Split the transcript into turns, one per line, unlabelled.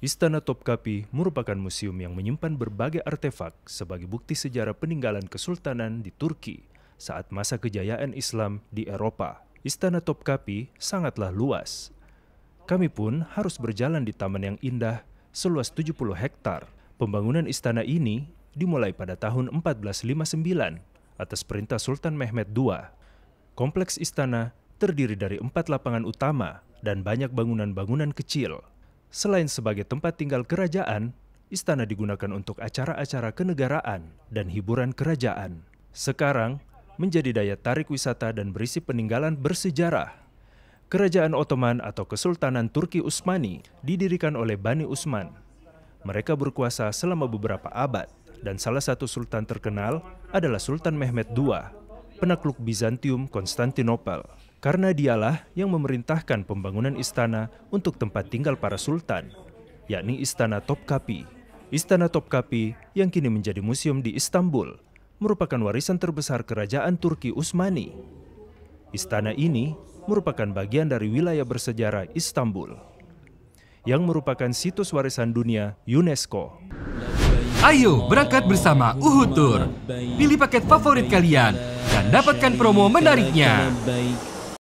Istana Topkapi merupakan museum yang menyimpan berbagai artefak sebagai bukti sejarah peninggalan kesultanan di Turki saat masa kejayaan Islam di Eropa. Istana Topkapi sangatlah luas. Kami pun harus berjalan di taman yang indah seluas 70 hektar. Pembangunan istana ini dimulai pada tahun 1459 atas perintah Sultan Mehmed II. Kompleks istana terdiri dari empat lapangan utama dan banyak bangunan-bangunan kecil. Selain sebagai tempat tinggal kerajaan, istana digunakan untuk acara-acara kenegaraan dan hiburan kerajaan. Sekarang menjadi daya tarik wisata dan berisi peninggalan bersejarah. Kerajaan Ottoman atau Kesultanan Turki Utsmani didirikan oleh Bani Utsman. Mereka berkuasa selama beberapa abad dan salah satu sultan terkenal adalah Sultan Mehmet II, penakluk Bizantium Konstantinopel karena dialah yang memerintahkan pembangunan istana untuk tempat tinggal para sultan, yakni Istana Topkapi. Istana Topkapi yang kini menjadi museum di Istanbul merupakan warisan terbesar kerajaan Turki Utsmani. Istana ini merupakan bagian dari wilayah bersejarah Istanbul yang merupakan situs warisan dunia UNESCO. Ayo berangkat bersama Uhud Tour. Pilih paket favorit kalian dan dapatkan promo menariknya.